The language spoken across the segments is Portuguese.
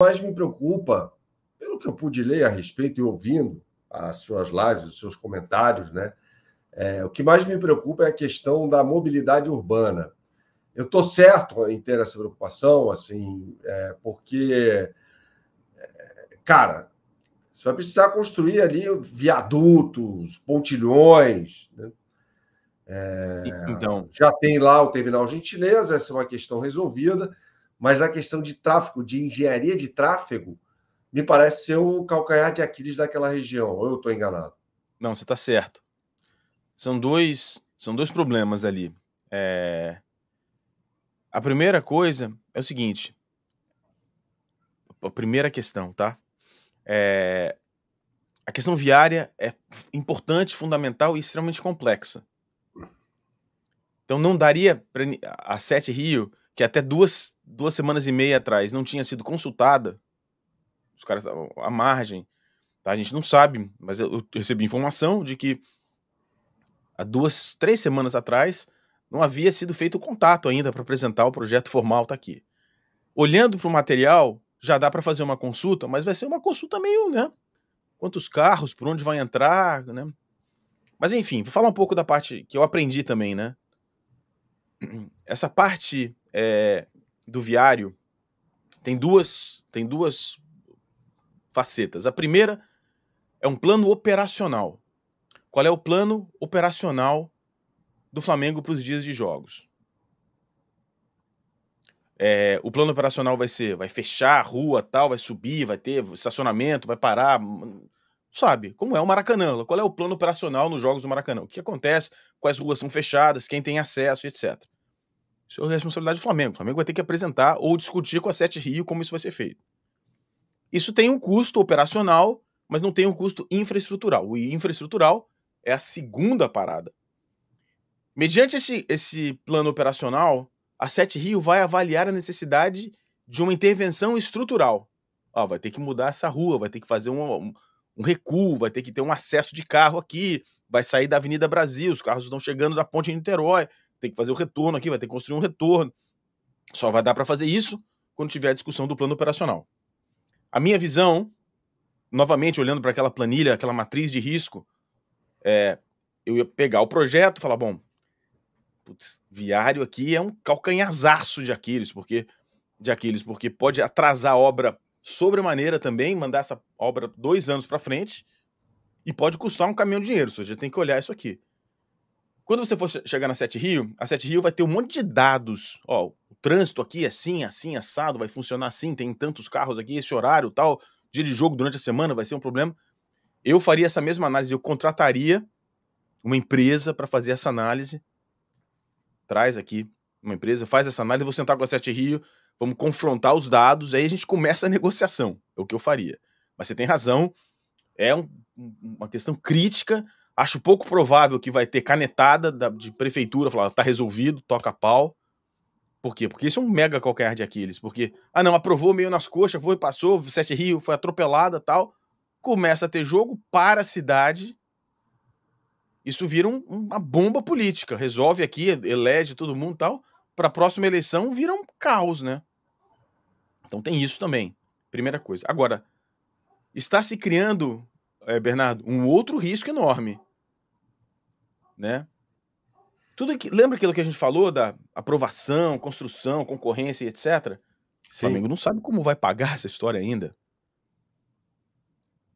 mais me preocupa, pelo que eu pude ler a respeito e ouvindo as suas lives, os seus comentários, né? É, o que mais me preocupa é a questão da mobilidade urbana. Eu estou certo em ter essa preocupação, assim, é, porque, é, cara, você vai precisar construir ali viadutos, pontilhões. Né? É, então. Já tem lá o terminal Gentileza, essa é uma questão resolvida mas a questão de tráfego, de engenharia de tráfego, me parece ser o calcanhar de Aquiles daquela região. Ou eu estou enganado? Não, você está certo. São dois, são dois problemas ali. É... A primeira coisa é o seguinte. A primeira questão, tá? É... A questão viária é importante, fundamental e extremamente complexa. Então não daria para a Sete Rio que até duas, duas semanas e meia atrás não tinha sido consultada, os caras, a margem, tá? a gente não sabe, mas eu, eu recebi informação de que há duas, três semanas atrás não havia sido feito o contato ainda para apresentar o projeto formal, tá aqui. Olhando para o material, já dá para fazer uma consulta, mas vai ser uma consulta meio, né? Quantos carros, por onde vai entrar, né? Mas enfim, vou falar um pouco da parte que eu aprendi também, né? Essa parte é, do viário tem duas, tem duas facetas. A primeira é um plano operacional. Qual é o plano operacional do Flamengo para os dias de jogos? É, o plano operacional vai ser, vai fechar a rua, tal, vai subir, vai ter estacionamento, vai parar, sabe? Como é o Maracanã? Qual é o plano operacional nos jogos do Maracanã? O que acontece? Quais ruas são fechadas? Quem tem acesso, etc. Isso é responsabilidade do Flamengo. O Flamengo vai ter que apresentar ou discutir com a Sete Rio como isso vai ser feito. Isso tem um custo operacional, mas não tem um custo infraestrutural. O infraestrutural é a segunda parada. Mediante esse, esse plano operacional, a Sete Rio vai avaliar a necessidade de uma intervenção estrutural. Ó, vai ter que mudar essa rua, vai ter que fazer um, um, um recuo, vai ter que ter um acesso de carro aqui, vai sair da Avenida Brasil, os carros estão chegando da ponte de Niterói tem que fazer o retorno aqui, vai ter que construir um retorno. Só vai dar para fazer isso quando tiver a discussão do plano operacional. A minha visão, novamente olhando para aquela planilha, aquela matriz de risco, é, eu ia pegar o projeto e falar: bom, putz, viário aqui é um calcanhazaço de Aquiles, porque de Aquiles, porque pode atrasar a obra sobremaneira também, mandar essa obra dois anos para frente e pode custar um caminhão de dinheiro. Você já tem que olhar isso aqui. Quando você for chegar na Sete Rio, a Sete Rio vai ter um monte de dados. Ó, o trânsito aqui é assim, assim, assado, vai funcionar assim, tem tantos carros aqui, esse horário tal, dia de jogo durante a semana vai ser um problema. Eu faria essa mesma análise, eu contrataria uma empresa para fazer essa análise. Traz aqui uma empresa, faz essa análise, vou sentar com a Sete Rio, vamos confrontar os dados, aí a gente começa a negociação. É o que eu faria. Mas você tem razão, é um, uma questão crítica Acho pouco provável que vai ter canetada da, de prefeitura, falar, ah, tá resolvido, toca pau. Por quê? Porque isso é um mega qualquer de Aquiles. Porque, ah não, aprovou meio nas coxas, foi, passou, Sete Rio, foi atropelada tal. Começa a ter jogo para a cidade. Isso vira um, uma bomba política. Resolve aqui, elege todo mundo tal. Para a próxima eleição vira um caos, né? Então tem isso também. Primeira coisa. Agora, está se criando, é, Bernardo, um outro risco enorme né? Tudo que, lembra aquilo que a gente falou da aprovação, construção, concorrência e etc? Sim. O Flamengo não sabe como vai pagar essa história ainda.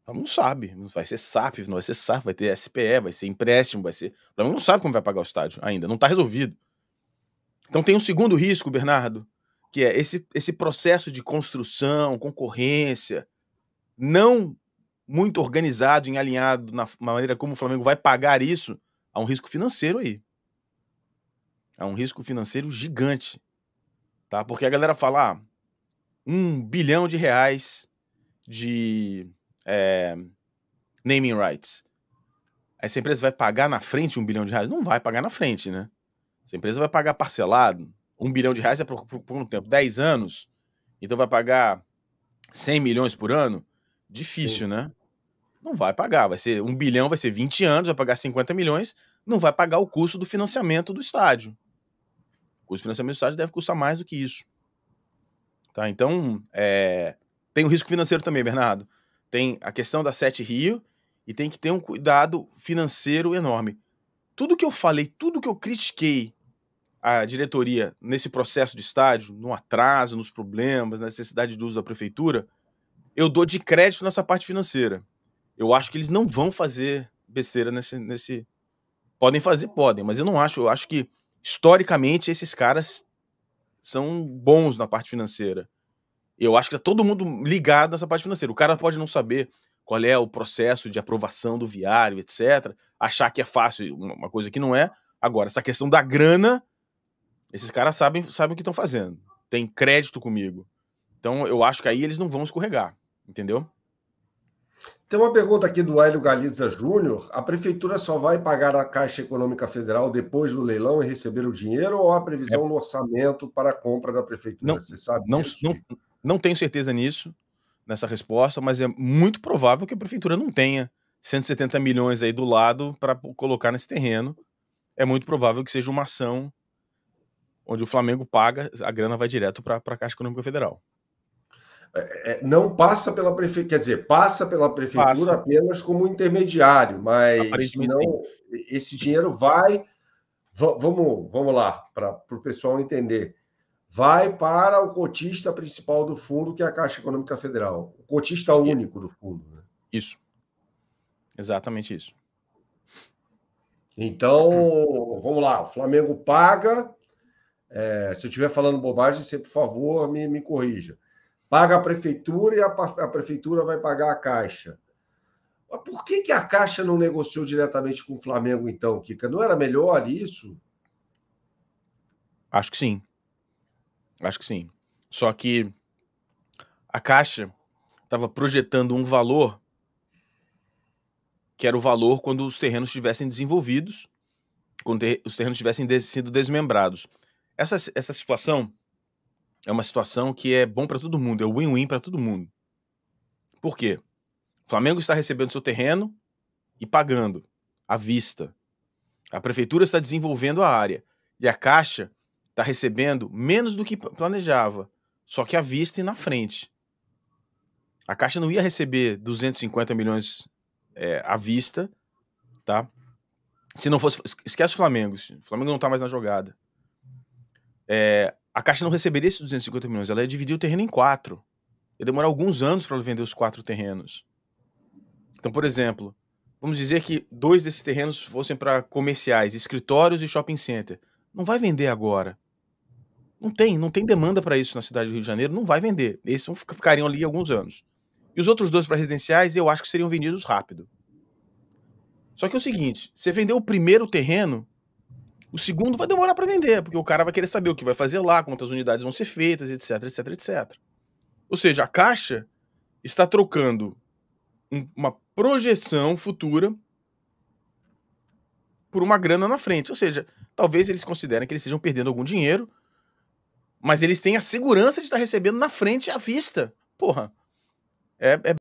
O Flamengo não sabe. Vai ser SAP, não vai ser SAP, vai ter SPE, vai ser empréstimo, vai ser. O Flamengo não sabe como vai pagar o estádio ainda, não está resolvido. Então tem um segundo risco, Bernardo, que é esse, esse processo de construção, concorrência, não muito organizado, e alinhado na maneira como o Flamengo vai pagar isso, há um risco financeiro aí. Há um risco financeiro gigante. Tá? Porque a galera fala ah, um bilhão de reais de é, naming rights. Essa empresa vai pagar na frente um bilhão de reais? Não vai pagar na frente, né? Essa empresa vai pagar parcelado. Um bilhão de reais é por, por, por um tempo? 10 anos? Então vai pagar 100 milhões por ano? Difícil, Sim. né? Não vai pagar. Vai ser um bilhão, vai ser 20 anos, vai pagar 50 milhões, não vai pagar o custo do financiamento do estádio. O custo do financiamento do estádio deve custar mais do que isso. Tá? Então, é... tem o risco financeiro também, Bernardo. Tem a questão da Sete Rio e tem que ter um cuidado financeiro enorme. Tudo que eu falei, tudo que eu critiquei a diretoria nesse processo de estádio, no atraso, nos problemas, na necessidade de uso da prefeitura, eu dou de crédito nessa parte financeira eu acho que eles não vão fazer besteira nesse, nesse. Podem fazer, podem, mas eu não acho. Eu acho que, historicamente, esses caras são bons na parte financeira. Eu acho que tá todo mundo ligado nessa parte financeira. O cara pode não saber qual é o processo de aprovação do viário, etc. Achar que é fácil, uma coisa que não é. Agora, essa questão da grana, esses caras sabem, sabem o que estão fazendo. Tem crédito comigo. Então, eu acho que aí eles não vão escorregar, entendeu? Tem uma pergunta aqui do Hélio Galiza Júnior. A prefeitura só vai pagar a Caixa Econômica Federal depois do leilão e receber o dinheiro ou há previsão é. no orçamento para a compra da prefeitura? Não, Você sabe? Não, não, não tenho certeza nisso, nessa resposta, mas é muito provável que a prefeitura não tenha 170 milhões aí do lado para colocar nesse terreno. É muito provável que seja uma ação onde o Flamengo paga, a grana vai direto para a Caixa Econômica Federal. É, é, não passa pela prefeitura, quer dizer, passa pela prefeitura passa. apenas como intermediário, mas não, esse dinheiro vai, vamos, vamos lá, para o pessoal entender, vai para o cotista principal do fundo, que é a Caixa Econômica Federal, o cotista único do fundo. Né? Isso, exatamente isso. Então, vamos lá, o Flamengo paga, é, se eu estiver falando bobagem, você, por favor, me, me corrija paga a prefeitura e a, a prefeitura vai pagar a Caixa. Mas por que, que a Caixa não negociou diretamente com o Flamengo, então, Kika? Não era melhor isso? Acho que sim. Acho que sim. Só que a Caixa estava projetando um valor que era o valor quando os terrenos estivessem desenvolvidos, quando os terrenos tivessem sido desmembrados. Essa, essa situação é uma situação que é bom para todo mundo, é win-win para todo mundo. Por quê? O Flamengo está recebendo seu terreno e pagando à vista. A prefeitura está desenvolvendo a área e a Caixa está recebendo menos do que planejava, só que à vista e na frente. A Caixa não ia receber 250 milhões é, à vista, tá? Se não fosse. Esquece o Flamengo. O Flamengo não está mais na jogada. É, a Caixa não receberia esses 250 milhões, ela ia dividir o terreno em quatro. Ia demorar alguns anos para ela vender os quatro terrenos. Então, por exemplo, vamos dizer que dois desses terrenos fossem para comerciais, escritórios e shopping center. Não vai vender agora. Não tem, não tem demanda para isso na cidade do Rio de Janeiro, não vai vender. Esses ficariam ali alguns anos. E os outros dois para residenciais, eu acho que seriam vendidos rápido. Só que é o seguinte, você vendeu o primeiro terreno, o segundo vai demorar para vender, porque o cara vai querer saber o que vai fazer lá, quantas unidades vão ser feitas, etc, etc, etc. Ou seja, a Caixa está trocando um, uma projeção futura por uma grana na frente. Ou seja, talvez eles considerem que eles estejam perdendo algum dinheiro, mas eles têm a segurança de estar recebendo na frente à vista. Porra. É, é